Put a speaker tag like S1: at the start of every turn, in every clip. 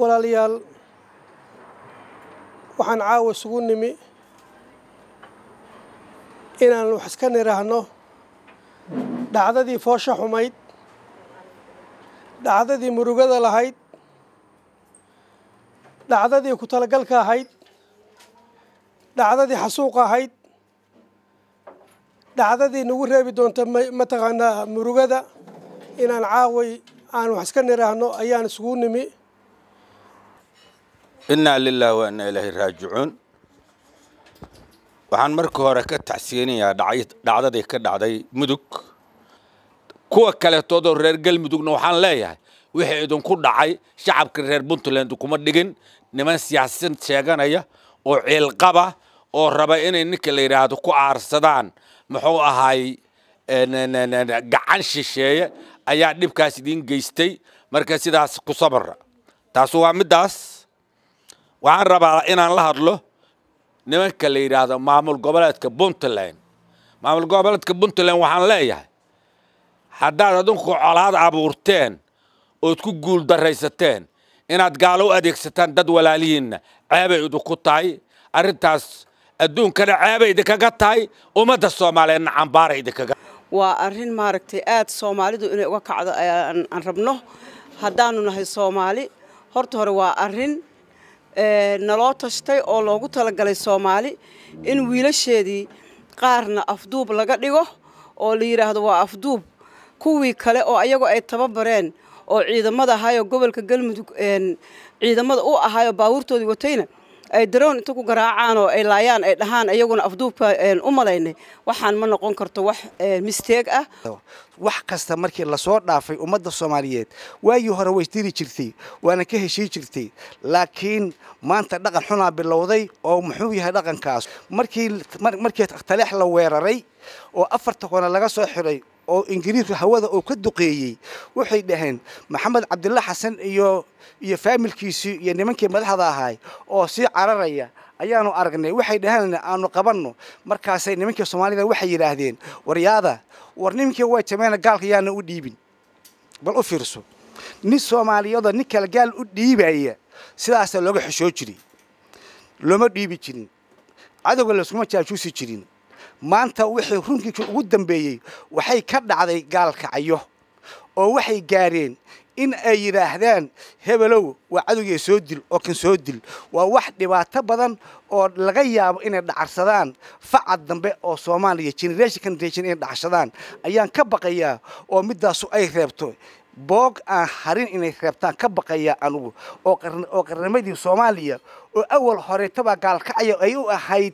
S1: walaalayaal waxaan caawa isugu nimi inaan wax iska niraahno dhacdadii foosha xumayd dhacdadii murugada lahayd dhacdadii ku talagalka ahayd dhacdadii xasuuqa ahayd dhacdadii nagu reebi doonta mataqaanaa murugada inaan caaway aan wax iska niraahno ayaan isugu nimi
S2: innaa lilah wa innaa ilaahi raajicuun waxaan marka hore ka tacsiyeynayaa dhacdadii ka dhacday mudug kuwa kaletoodoo reer galmudugna waxaan leeyahay wixii idinku dhacay shacabka reer puntland kuma dhigin niman siyaasad sheeganaya oo ciilqaba oo raba inay ninka la yidhaahdo ku aarsadaan muxuu ahaay gacan shisheeye ayaa dhibkaas idiin geystay marka sidaas ku sabara taas waa middaas waxaan rabaa inaan la hadlo nimanka la yidhaahdo maamul goboleedka puntland maamul goboleedka puntland waxaan leeyahay haddaad adinku colaad abuurteen ood ku guul daraysateen inaad gaalo u adeegsataan dad walaalihiinna ceebay idinku tahay arrintaas adduunkana ceebay idinkaga tahay ummadda soomaaliyeedna cambaara idinkaga
S3: waa arrin maaragtay aad soomaalidu inay uga kacdo aan rabno haddaanu nahay soomaali horta hore waa arrin naloo tashtay oo loogu talagalay soomaali in wiilasheedii qaarna afduub laga dhigo oo la yidhaahdo waa afduub kuwii kale oo ayagoo ay tababareen oo ciidamada ahaayoo gobolka galmudug ciidamada u ahaayoo baabuurtoodii watayna ay daroon inta ku garaacaan oo ay laayaan ay dhahaan iyaguna afduubka eh, u malaynay waxaan ma noqon karto wax eh, misteeg ah
S4: wax kasta markii lasoo dhaafay ummadda soomaaliyeed waayii hore way isdiri jirtay waana ka heshii jirtay laakiin maanta dhaqan xunaa bilowday oo muxuu yahay dhaqankaas markii markii taleex la weeraray oo afarta kona laga soo xiray oo ingiriiska hawada uu ka duqeeyey waxay dhaheen maxamed cabdilla xasan iyo iyo faamilkiisii iyo nimankii madaxda ahaay oo sii cararaya ayaanu aragnay waxay dhaheen aanu qabanno markaasay nimankii soomaalida waxay yidhaahdeen waryaada war nimankii way jameena gaalka yaana u dhiibin bal u fiirso nin soomaaliyadoo nin kale gaal u dhiibaya sidaasa looga xishoo jiray looma dhiibi jirin cadowga laskuma jaajuusi jirin maanta wixii runkinkii ugu dambeeyey waxay ka dhacday gaalkacyo oo waxay gaareen in ay yidhaahdaan hebelow waa cadowgee soo dil oo kan soo dil waa wax dhibaato badan oo laga yaabo inay dhacarsadaan facad dambe oo soomaaliya generation generation inay dhacarsadaan ayaan ka baqayaa oo midaasu ay reebto boog aan harin inay reebtaan ka baqayaa anugu oo qarnamadii soomaaliya oo awal horeetabaa gaalkacaya ay u ahayd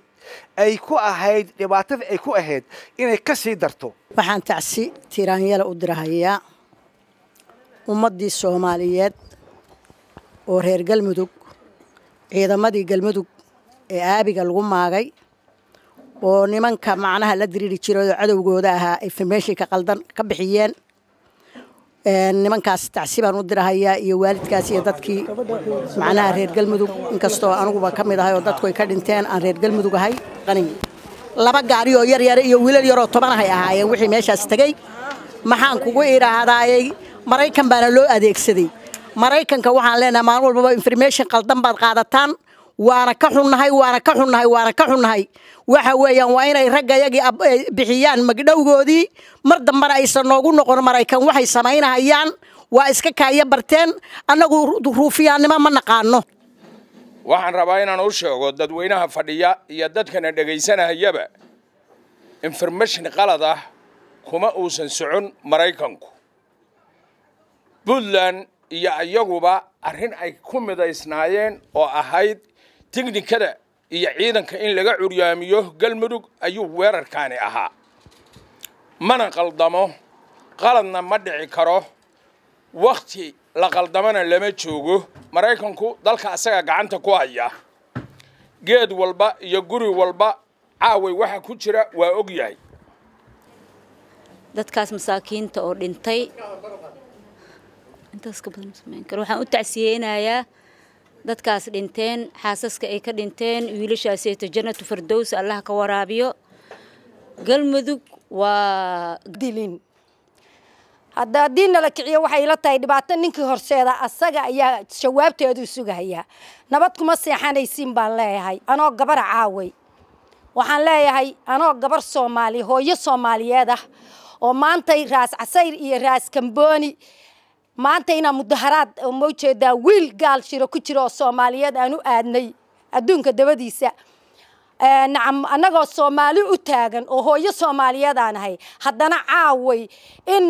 S4: ay ku ahayd dhibaatada ay ku ahayd inay ka sii darto waxaan tacsi
S3: tiiraanyala u dirahayaa ummaddii soomaaliyeed oo reer galmudug ciidamadii galmudug ee aabiga lagu maagay oo nimanka macnaha la diriiri jiray oo cadowgooda ahaa ay farmeeshii ka qaldan ka bixiyeen nimankaas tacsibaan u dirahaya iyo waalidkaas iyo dadkii macnaha reer galmudug inkastoo aniguba ka mid ahay oo dadku ay ka dhinteen aan reer galmudug ahay qanin laba gaari oo yaryar iyo wiilal yaroo tobanahay ahaayeen wixii meeshaas tegey maxaan kugu idhaahdaayey maraykan baana loo adeegsaday maraykanka waxaan leenahay maalin walbaba information qaldan baad qaadataan waana ka xunnahay waana ka xunnahay waana ka xunnahay waxa weeyaan waa inay raggayagii eh, bixiyaan magdhowgoodii mar dambana aysan noogu noqon maraykan waxay samaynahayaan waa iska kaaya barteen annagu ruufiyaannimo ma naqaano
S2: waxaan rabaa inaan u sheego dadweynaha fadhiya iyo dadkana dhegaysanahayaba information qalad ah kuma uusan socon maraykanku puntland iyo iyaguba arrin ay ku midaysnaayeen oo ahayd tiknikada iyo ciidanka in laga curyaamiyo galmudug ayuu weerarkaani ahaa mana qaldamo qaladna ma dhici karo wakhti la qaldamana lama joogo maraykanku dalka asaga gacanta ku haya geed walba iyo guri walba caaway waxa ku jira waa og yahay
S5: dadkaas
S3: masaakiinta oo dhintay waxaan u tacsiyeynayaa dadkaas dhinteen xaasaska ay ka dhinteen wiilashaaseyto janatu fardows allah ka waraabiyo galmudug waa dilin hadda haddii nala kiciyo waxay ila tahay dhibaato ninkii horseeda asaga ayaa jawaabteeduu sugahayaa nabad kuma seexanaysiin baan leeyahay anoo gabar caaway waxaan leeyahay anoo gabar soomaali hooyo soomaaliyeed ah oo maantay raas casayr iyo raas kambooni maanta inaan mudaharaad ma ujeedaa wiil gaal shiro ku jira oo soomaaliyeed aan u aadnay adduunka dabadiisa eh, nacam annagoo soomaali u taagan oo hooyo soomaaliyeed aan ahay haddana caaway in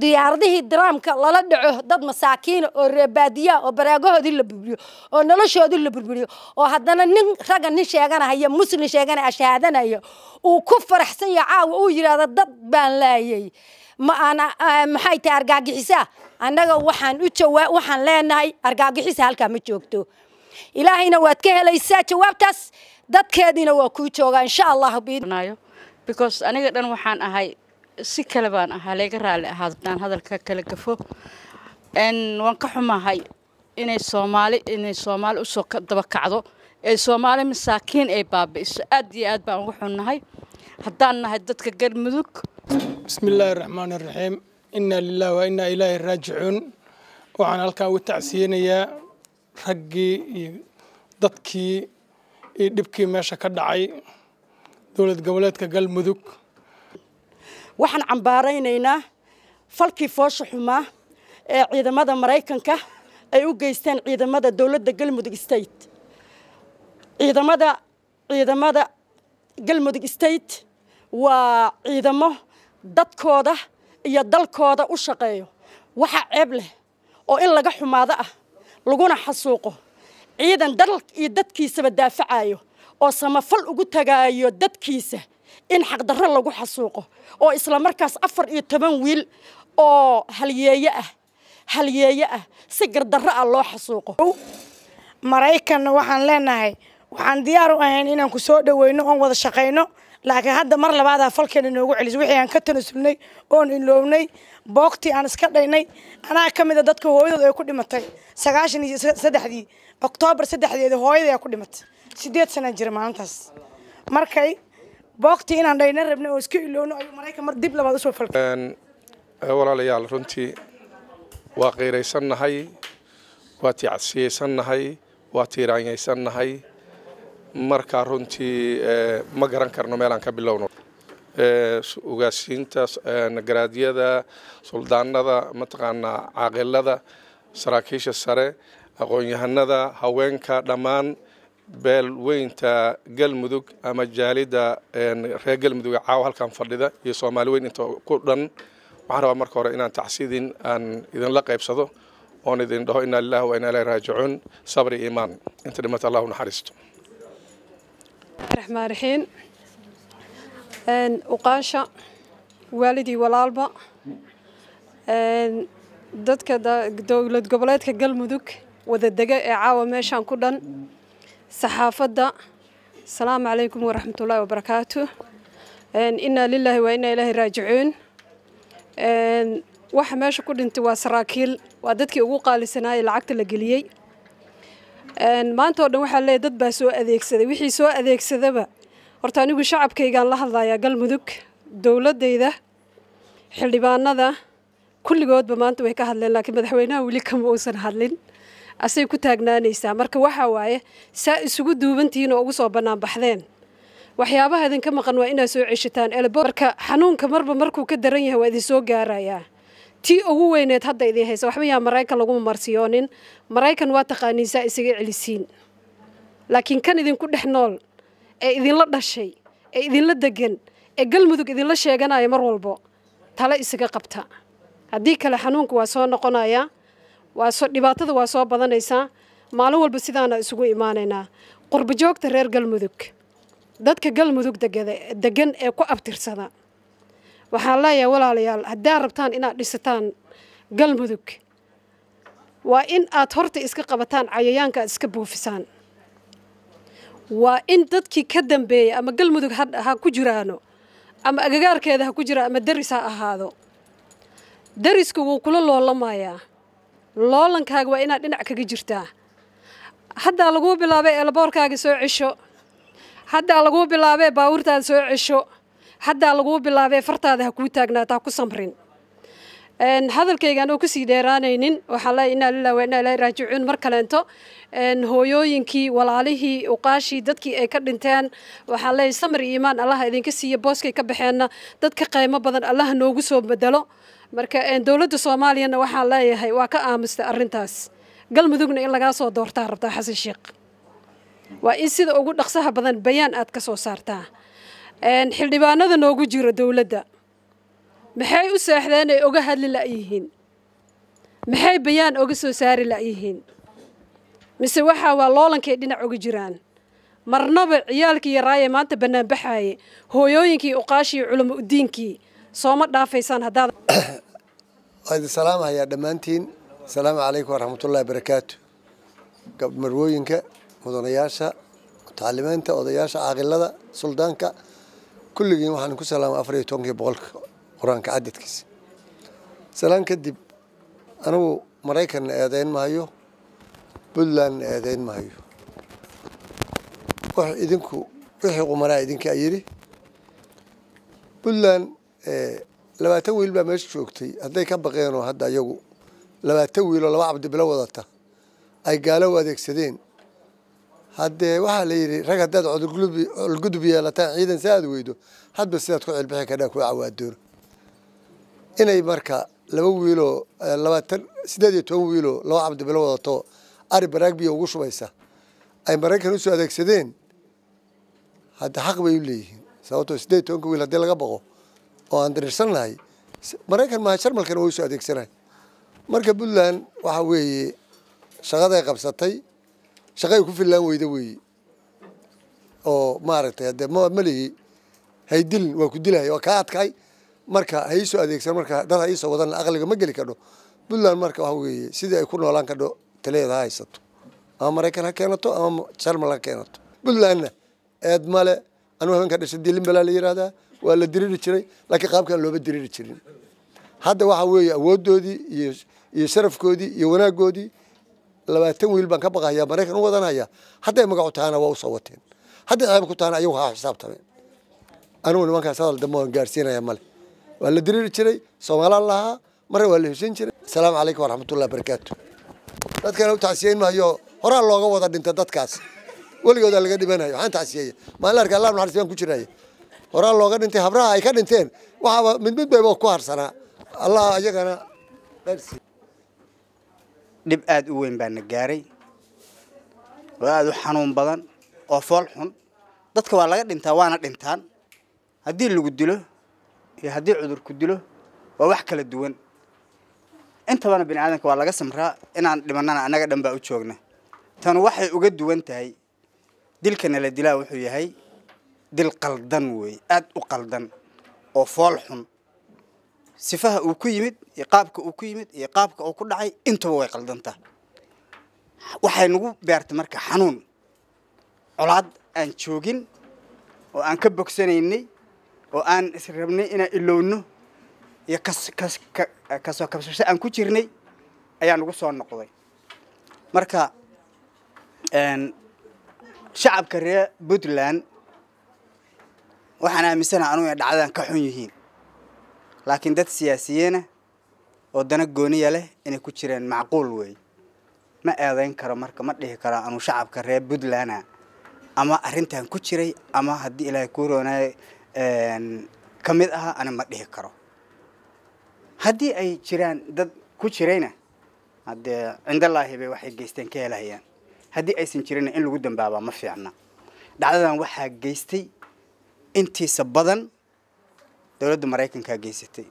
S3: diyaaradihii daraamka lala dhaco dad masaakiina oo reebaadiyaa oo baraagahoodii la burburiyo oo noloshoodii la burburiyo oo haddana nin ragga nin sheeganahaya muslin sheeganaya ah shahaadanaya uu ku faraxsan yaha caawa uu yidhaahdo dad baan laayay ma aana eh, maxay tahay argaagixisaa annaga waxaan u jawaa waxaan leenahay argaagixiisa halkaa ma joogto ilaahayna waad ka helaysaa jawaabtaas dadkeediina waa kuu joogaa insha allah because aniga dhan waxaan ahay si kale baan ahaa layga raali ahaado daan hadalka kala gafo n waan ka xumahay inay soomaali inay soomaali usoo dabakacdo ee soomaali masaakiin ay baabi'iso aad iyo aad baan uga xunnahay haddaan nahay dadka garmudug
S1: bismi illaahi raxmaani raxiim إنا لله وإنا إليه راجعون وعن ألقى وتعسين يا رجي دتكي دبكي ما شكد عي
S3: دولة جولات كقل مذك وحن عم بارينينا فلكي فاش حما إذا ماذا مريكن كه أيو جيستان إذا ماذا دولة دقل مذك استيت إذا ماذا إذا ماذا قل مذك استيت وإذا ما دتكو ده iyo dalkooda u shaqeeyo waxa ceeb leh oo in laga xumaado ah laguna xasuuqo ciidan dal iyo dadkiisaba daafacayo oo samafal ugu tagaayo dadkiisa in xaqdarro lagu xasuuqo oo isla markaas afar iyo toban wiil oo halyeeye ah halyeeye ah si gardarro ah loo xasuuqo maraykanna waxaan leenahay waxaan diyaar u ahayn inaan ku soo dhoweyno oon wada shaqayno laakiin hadda mar labaadaa falkeena inoogu celis wixii aan ka tanasulnay oon iloownay boogtii aan iska dhaynay anaa ka mida dadka hooyadood ay ku dhimatay sagaashan iyo saddexdii oktoobar saddexdeeda hooyadii aa ku dhimatay sideed sanaan jira maalintaas markay boogtii inaan dhayna rabnay oo iska ilowno ayuu maraykan mar dib labaad usoo falkay
S1: walaalayaal runtii waa qiiraysannahay waa tii cadsiyaysannahay waa tiiraanyaysannahay markaa runtii eh, ma garan karno meel aan ka bilowno eh, ugaasiinta eh, garaadyada suldaanada mataqaanaa caaqilada saraakiisha sare aqoon-yahanada haweenka dhammaan beel weynta galmudug ama jaalida reer galmuduga caawa halkan fadhida iyo soomaali weyn inta ku dhan waxaan rabaa marka hore inaan tacsiidin aan idinla qaybsado oon idin dhaho inaa lilahi wa inaa ilahi raajicuun sabri iimaan inta dhimata allah naxariisto
S5: الرحمن الرحيم ان وقاشا والدي ولالبا ان ددك دولت غوبلهدك غلمودك ودا دغا عاوه ميشان كدن صحافده السلام عليكم ورحمه الله وبركاته ان انا لله وانا اليه راجعون ان وح ماشي كدنت وا سراكيل وا ددكي اوو قالسناي لعقت لغليي maanta oo dhan waxaa leeyahy dad baa soo adeegsaday wixii soo adeegsadaba horta anigu shacabkaygaan la hadlayaa galmudug dowladdayda xildhibaanada kulligoodba maanta way ka hadleen laakiin madaxweynaha weli kama uusan hadlin asay ku taagnaanaysaa marka waxaa waaye saa isugu duubantihiin oo ugu soo bannaanbaxdeen waxyaabaha idinka maqan waa inaad soo ceshataan marka xanuunka marba markuu ka daran yahay waa idin soo gaarayaa tii ugu weyneed hadda idin haysa waxba yaa maraykan laguma marsiyoonin maraykan waa taqaaniisaa isaga celisiin laakiin kan idinku dhex nool ee idinla dhashay ee idinla degan ee galmudug idinla sheeganaya mar walbo tale isaga qabta haddii kale xanuunka waa soo noqonayaa waasoo dhibaatada waa soo badanaysaa maalin walba sidaana isugu imaanaynaa qurbajoogta reer galmudug dadka galmudug degada degan ee ku abtirsada waxaan leeyahay walaalayaal haddaad rabtaan inaad dhisataan galmudug waa in aad horta iska qabataan cayayaanka aad iska buufisaan waa in dadkii ka dambeeya ama galmudug ha ku jiraano ama agagaarkeeda ha ku jiraan ama daris ha ahaado darisku wuu kula loolamayaa loolankaaga waa inaad dhinac kaga jirtaa haddaa laguu bilaabay eelaboorkaaga soo cesho haddaa laguu bilaabay baawurtaada soo cesho hadaa laguu bilaabee fartaada ha kuu taagnaata ha ku samrin hadalkaygaan oo kusii dheeraanaynin waxaan inaa lillahi wa inaa raajicuun mar kaleento hooyooyinkii walaalihii uqaashii dadkii ay ka dhinteen waxaan leeyahay samir iyo iimaan allaha idinka siiya booskay ka baxeenna dadka qaymo badan allaha noogu soo bedelo marka dowladda soomaaliyana waxaan leeyahay waa ka aamusta arintaas galmudugna in lagaa soo doortaa rabtaa xasan sheekh waa in sida ugu dhaqsaha badan bayaan aad ka soo saartaa xildhibaanada noogu jira dowladda maxay u seexdeen ay oga hadli la'yihiin maxay bayaan oga soo saari la'yihiin mise waxaa waa loolankay dhinac uga jiraan marnaba ciyaalkii yaraaye maanta banaanbaxaaye hooyooyinkii uqaashii culamo udiinkii sooma dhaafaysaan haddaad
S6: waan idin salaamahayaa dhammaantiin asalaamu calaykum waraxmatullahi barakaatu gabmarwooyinka mudanayaasha mutacalimeynta odayaasha caaqilada suldaanka kulligiin waxaan ku salaamay afar iyo tobankii boqolka qur-aanka cadadkiisa salaan kadib anigu maraykanna eedayn maayo puntlandna eedayn maayo wax idinku wixii qumanaa idinkaa yidhi puntland eh, labaatan wiil baa meesha joogtay hadday ka baqeenoo hadda iyagu labaatan wiiloo laba cabdibilo wadata ay gaalo gaalow adeegsadeen haddee waxaa la yidhi rag haddaad colgudub yeelataan ciidan si aada weydo hadba sidaad ku cilbixi kadhaa kuwa cawaadoor inay marka laba wiiloo labaatan sideed iyo toban wiiloo laba cabdi wadato ari baraagbiya ugu shubaysa ay maraykan usoo adeegsadeen hadda xaq bay u leeyihiin sababtoo sideed tobanka wiil haddii laga baqo oo aan dariirsannahay maraykan maaha sharmalkana waa usoo adeegsanahay marka puntland waxaa weeye shaqaday qabsatay shaqay ku fillaan weyda weeye oo maaragtay hadee m malihi hay dilin waa ku dilaya waa kaa adkaay marka ha iisoo adeegsan marka dad ha iisoo wadan aqliga ma geli kadho puntland marka waxa weeye sidii ay ku noolaan kadho taleeda haysato ama maraykan ha keenato ama sharmal ha keenato puntlandna eed male anuu habeenka dhashay dilin balaa la yihahdaa waa la diriri jiray laakiin qaabkaan looba diriri jirin hadda waxa weeye awoodoodii iyo iyo sharafkoodii iyo wanaaggoodii labaatan wiil baan ka baqahayaa maraykan u wadanaya hadday magacu taana waa u wateen hadday cayb ku ayagu haa xisaabtameen anugu nimankaas hadal dambe waan gaarsiinaya male waa la diriiri jiray soomaalaan lahaa marna waa la heshin jiray asalaamu calaykum waraxmatullahi barakaatu dadkan u tacsiyeyn maayo horaa looga wada dhintay dadkaas weligoodaa laga dhibanayo waxaan tacsiyeeya maalin arka allah naxariis baan ku jiraya horaa looga dhintay habraha ay ka dhinteen waxaaba mid mid ku harsanaa allah iyagana dharsi dhib aada u weyn baa na gaaray
S7: oo aada u xanuun badan oo fool xun dadka waa laga dhintaa waana dhintaan haddii lagu dilo iyo haddii cudurku dilo waa wax kala duwan intabana bini aadamka waa laga samraa inaan dhimannana annaga dhan baa u joogna tan waxay uga duwan tahay dilkana la dilaa wuxuu yahay dil qaldan weeye aada u qaldan oo fool xun sifaha uu ku yimid iyo qaabka uu ku yimid iyo qaabka uu ku dhacay intuba way qaldantaa waxay nagu beertay marka xanuun colaad aan joogin oo aan ka bogsanaynay oo aan israbnay inaan ilowno iyo kasoo kabsasho aan ku jirnay ayaa nagu soo noqday marka shacabka reer puntland waxaan aaminsanaha anugu inay dhacdadan ka xun yihiin laakiin dad siyaasiyeena eh, oo dana gooniya leh inay ku jireen macquul wey ma eedayn karo marka ma dhihi karo anuu shacabka reer puntland ah. ama arintan ku jiray ama haddii ilaahay ku roonaayo ka mid aha ani ma dhihi karo haddii ay jiraan dad ku jirayna haddee cindallaahi bay waxay geysteen ka helahayaan haddii aysan jirinna in lagu dambaabaa ma fiicna dhacdadan waxaa geystay intiisa badan dowladda maraykankaa geysatay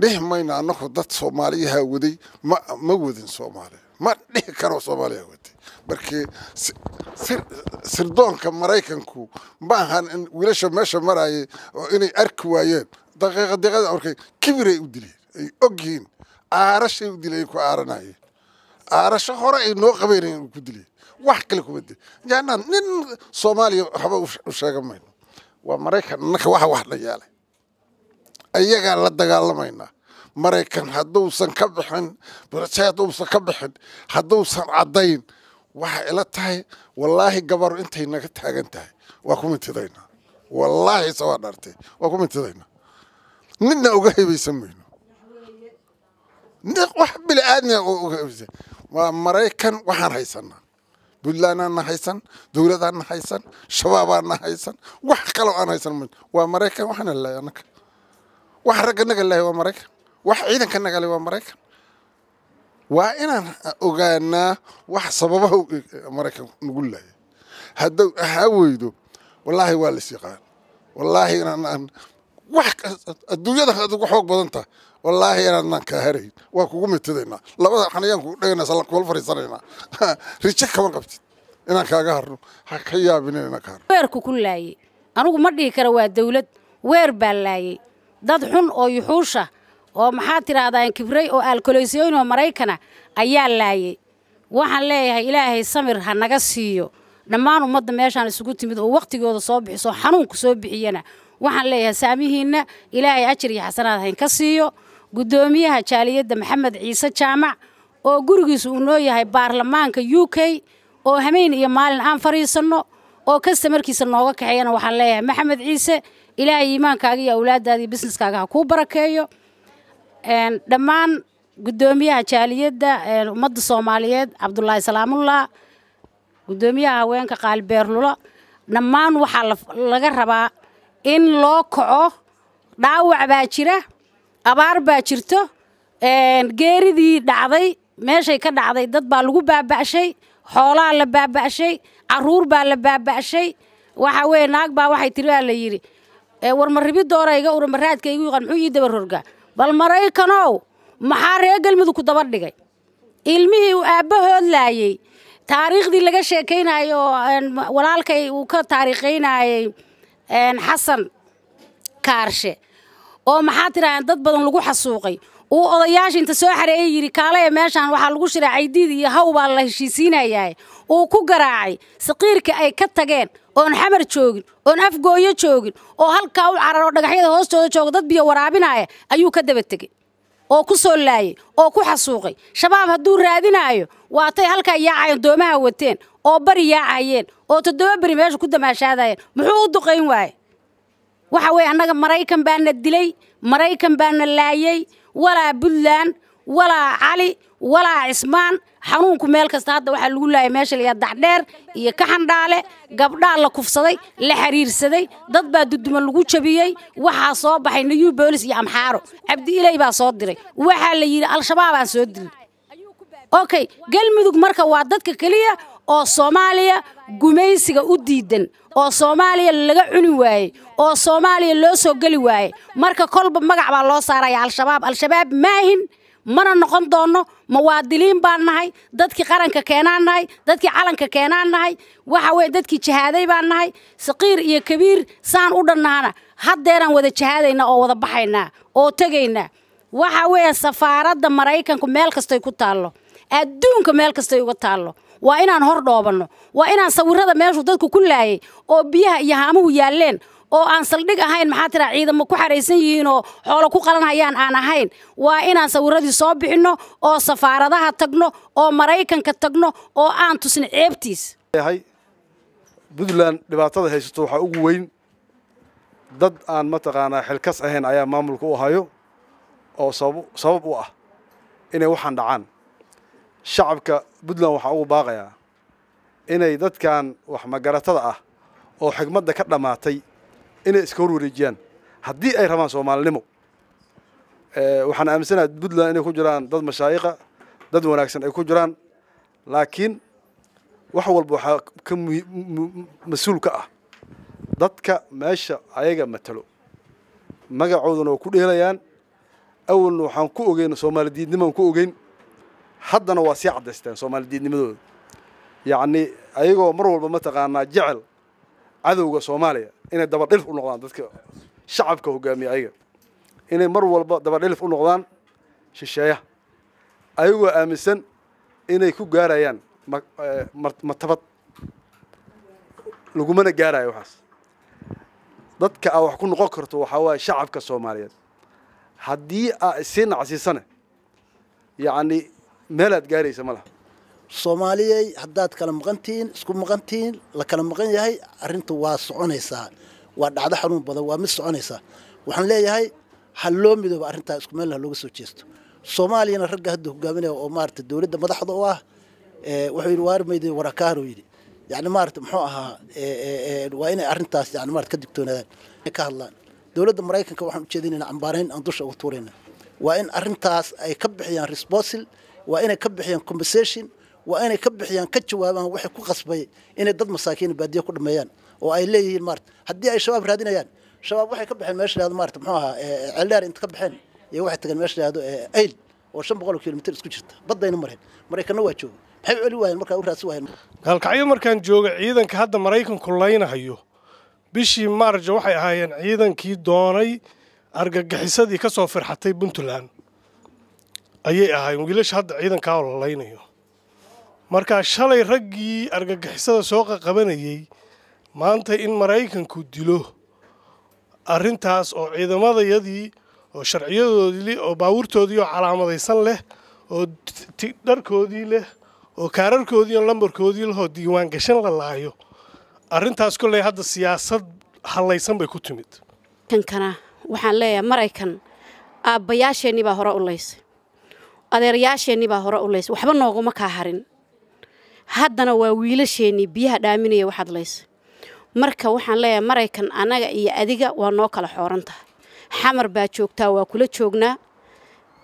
S8: dhihi mayna anagu dad soomaaliyaha waday ma ma wadin soomaaliya ma dhihi karo soomaaliyaha waday markii sirdoonka maraykanku ma in wiilasha meesha maraaye oo inay arki waayeen daqiiqa deeqada arkay kibiray u dileen ay ogyihiin aarashay u dilayay ku aaranayeen aarasho hore ay noo qabeynayeen ku dileen wax kale kuma dil yaanaan nin soomaaliya waxba u sheega mayno waa maraykan annaka waxa wax la yaalay ayagaa la dagaalamaynaa maraykan hadduusan ka bixin bulshe hadduusan ka bixin hadduusan caddayn waxaa ila tahay wallaahi gabaru intay naga taagan tahay waa ku mintidaynaa wallaahi se dhaartay waa ku mintidaynaa nidna uga hebaysan mayno wax bili aadna uga hebaysan waa maraykan waxaan haysanaa buntlandana haysan dowladana haysan shabaabana haysan wax kaloo aan haysan waa maraykan waxaan helaay wax ragga naga lahay waa maraykan wax ciidanka naga leh waa maraykan waa inaan ogaanaa wax sababaha maraykan nagu lahay haddaw ahaa weydo wallaahi waa lais yaqaan wallaahi inaan wax adduunyada adigu xoog badan tahay wallaahi inaadnaan kaa harayn waa kugu mitadaynaa labada xanayaan kugu dheganays fariisanaynaa rijo kama qabtid inaan kaaga harno ha ka yaabin inaan ka harno
S3: weerku ku laayey anigu ma dhihi kara waa dawlad weer baa laayey dad xun oo yuxuusha oo maxaad tidhaahdaan kibray oo aalkoloysooyin oo maraykana ayaa laayay waxaan leeyahay ilaahay samir ha naga siiyo dhammaan ummadda meeshaan isugu timid oo wakhtigooda soo bixiso xanuunku soo bixiyana waxaan leeyahay saamihiinna ilaahay ajar iyo xasanaad haynka siiyo guddoomiyaha jaaliyadda maxamed ciise jaamac oo gurigiisa uu noo yahay baarlamaanka u k oo hameen iyo maalin aan fadhiisanno oo kasta markiisa nooga kaxeeyana waxaan leeyahay maxamed ciise ilaahay iimaankaaga iyo awlaadaada iyo businesskaaga ha kuu barakeeyo dhammaan guddoomiyaha jaaliyadda ummadda soomaaliyeed cabdulaahi salaamullah guddoomiyaha haweenka qaalbeerlulo dhammaan waxaa laga rabaa in loo kaco dhaawac baa jira abaar baa jirto geeridii dhacday meeshay ka dhacday dad baa lagu baaba'shay xoolaa la baaba'shay caruur baa la baaba'shay waxa weye naag baa waxay tiri waa la yidhi war maribidoora iga ura maraadka igu yaqaan muxuu ii daba bal maraykanow maxaa reer galmudug ku daba dhigay ilmihii uu aabbahood laayey taariikhdii laga sheekaynaayo walaalkay uu ka taariikhaynayey xasan kaarshe oo maxaa tidhahdeen dad badan lagu xasuuqay uu odayaasha inta soo xareeyay yidhi kaalaya meeshaan waxaa lagu shiraa caydiid iyo haw baa la heshiisiinayaa uu ku garaacay saqiirka ay ka tageen oon xamar joogin oon afgooyo joogin oo halkaa u cararo dhagaxyada hoostooda jooga dad biyo waraabinaaya ayuu ka daba tegey oo ku soo laayay oo ku xasuuqay shabaab hadduu raadinaayo waatay halkaa yaacayeen doomaha wateen oo bari yaacayeen oo toddoba beri meesha ku damaashaadayeen muxuu u duqayn waaye waxa weeye annaga maraykan baana dilay maraykan baana laayay walaa buntland walaa cali walaa cismaan xanuunku meel kasta hadda waxaa lagu laayay meesha layaa daxdheer iyo kaxandhaale gabdhaa la kufsaday la xiriirsaday dad baa duduman lagu jabiyey waxaa soo baxay nayuu boolis iyo amxaaro cabdi iley baa soo diray waxaa la yidhi al-shabaabaan soo dirin okay galmudug marka waa dadka keliya oo soomaaliya gumaysiga u diidan oo soomaaliya laga cuni waayey oo soomaaliya loo soo geli waayey marka kolba magac baa loo saaraya al-shabaab al-shabaab maahin mana noqon doonno muwaadiliin baan nahay dadkii qaranka keenaan nahay dadkii calanka keenaan nahay waxa weye dadkii jahaaday baan nahay saqiir iyo kabiir saan u dhannahana haddeeraan wada jahaadaynaa oo wada baxaynaa oo tegaynaa waxa weeye safaaradda maraykanku meel kastay ku taallo adduunka meel kastay uga taallo waa inaan hor dhoobanno waa inaan sawirada meeshu dadku ku laayay oo biyaha iyo haamuhu yaalleen oo aan saldhig ahayn maxaa tiraa ciidamo ku xaraysan yihiin oo xoolo ku qalanhayaan aan ahayn waa inaan sawiradii soo bixinno oo safaaradaha tagno oo maraykanka tagno oo
S2: aan tusin ceebtiis ahay puntland dhibaatada haysato waxaa ugu weyn dad aan mataqaanaa xilkas ahayn ayaa maamulka u hayo oo sabab u ah inay waxaan dhacaan shacabka puntland waxaa ugu baaqayaa inay dadkan wax magaratada ah oo xigmadda ka dhammaatay inay iska horwareejiyaan haddii ay rabaan soomaalinimo eh, waxaan aaminsanaha puntland inay ku jiraan dad mashaayiqa dad wanaagsan ay ku jiraan laakiin wax walba waxaa ka mas-uul ka ah dadka meesha ayaga matalo magacooduna waa ku dheelayaan awalna waxaan ku ogeyn soomaali diidnimaan ku ogeyn haddana waa sii caddaysteen soomaali diidnimadooda yacni ayagoo mar walba mataqaanaa jecel cadowga soomaaliya inay dabadhilf u noqdaan dadka shacabka hogaamiya ayaga inay mar walba dabadhilf u noqdaan shisheeyaha ayagoo aaminsan inay ku gaarayaan eh, martabad lagumana gaarayo waxaas dadka aa wax ku noqon karto waxaa waaye shacabka soomaaliyeed haddii aa isii nacsiisane yacni meelaad gaaraysa ma laha soomaaliyey
S6: haddaad kala maqantihiin isku maqantihiin la kala maqan yahay arinta waa soconaysaa waa dhacdo xanuun badan waa mid soconaysaa waxaan leeyahay ha loo midooba arrintaa isku meel looga soo jeesto soomaaliyana ragga hadda hogaaminaya oo maarata dowladda madaxda oo ah wuxuu yidhi waarmaydi warakaaro yidhi yani maarata muxuu ahaa waa inay arrintaas yani maarata ka digtoonaadaan ay ka hadlaan dowladda maraykanka waxaan ujeedinaynaa cambaarayn aan dusha uga tuurayna waa in arrintaas ay ka bixiyaan responsil waa inay ka bixiyaan compensation waa inay ka bixiyaan ka jawaabaan waxay ku qasbay inay dad masaakiin baadiya ku dhameeyaan oo ay leeyihiin maarata haddii ay shabaab raadinayaan shabaab waxay ka baxeen meesha dhado maarata muxuu ahaa celdhaar inta ka baxeen iyo waxay tageen meesha dhado ayl oo shan boqol kilomitr isku jirta baddayna mareen maraykanna waa jooga maxay u celi waayeen markaa u raasi waayeen
S1: gaalkacyo markaan jooga ciidanka hadda maraykanku laynahayo bishii maarjo waxay ahaayeen ciidankii doonay argagixisadii ka soo firxatay puntland ayay ahaayeen wiilasha hadda ciidankaa oo la laynayo markaa shalay raggii argagixisada soo qaqabanayey maanta in maraykanku dilo arrintaas oo ciidamadayadii oo sharciyadoodii oo baawurtoodii oo calaamadaysan leh oo dharkoodii leh oo kaararkoodii oo lambarkoodii lehoo diiwaan gashan la laayo arrintaas kolley hadda siyaasad hallaysan bay ku timid
S3: kankana waxaan leeyahay maraykan aabbayaasheennii baa hore u laysay adeerayaasheennii baa hore u laysay waxba nooguma kaa harin haddana waa wiilasheenii biyaha dhaaminaya waxaad laysa marka waxaan leeyahay maraykan annaga iyo adiga waa noo kala xooran xamar baa joogtaa waa kula joognaa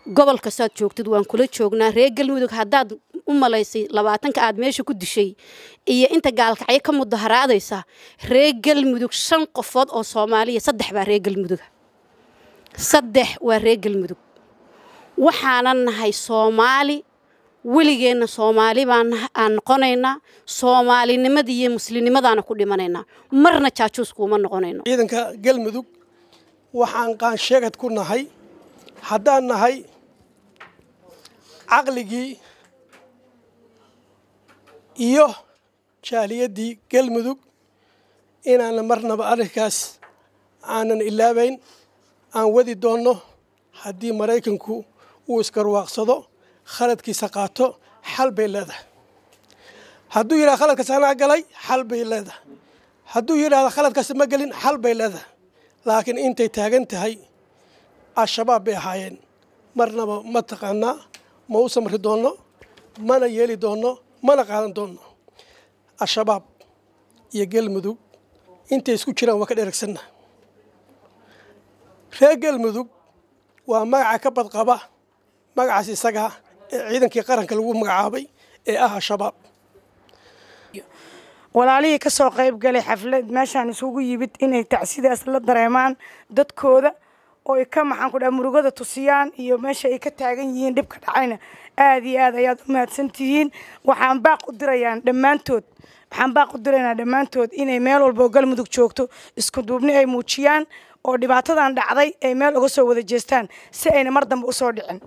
S3: gobol kastaad joogtid waan kula joognaa reer galmudug haddaad u malaysay labaatanka aad meesha ku dishay iyo inta gaalkacyo ka mudaharaadaysa reer galmudug shan qofood oo soomaaliya saddex baa reer galmuduga saddex waa reer galmudug waxaanan nahay soomaali weligeenna soomaali baan aan noqonaynaa soomaalinimada iyo muslimnimadaana ku dhimanaynaa marna jaajuuskuuma noqonayno
S1: ciidanka galmudug waxaan qaansheegad ku nahay
S3: haddaan nahay
S1: caqligii iyo jaaliyaddii galmudug inaana marnaba arrinkaas aanan ilaabayn aan wadi doonno haddii maraykanku uu iskarwaaqsado khaladkiisa qaato xal bay leedahay hadduu yidhahda khaladkaas anaa galay xal bay leedahay hadduu yidhaahdo khaladkaasi ma gelin xal bay leedahay laakiin intay taagan tahay al-shabaab bay ahaayeen marnaba ma taqaanaa ma u samri doonno mana yeeli doonno mana qaadan doonno al-shabaab iyo galmudug intay isku jiraan waa ka dheragsanna reer galmudug waa magaca ka badqaba magacaas isagaa ciidankii qaranka lagu magacaabay ee ah al-shabaab
S3: walaalihii ka soo qayb galay xaflad meeshaan isugu yimid inay tacsidaas la dareemaan dadkooda oo ay ka maxaan ku dhaha murugada tusiyaan iyo meesha ay ka taagan yihiin dhibka dhacayna aada iyo aad ayaad u mahadsantihiin waxaan baaq u dirayaan dhammaantood waxaan baaq u diraynaa dhammaantood inay meel walba oo galmudug joogto isku duubni ay muujiyaan oo dhibaatadan dhacday ay meel uga soo wada jeestaan si ayna mar dambe usoo dhicin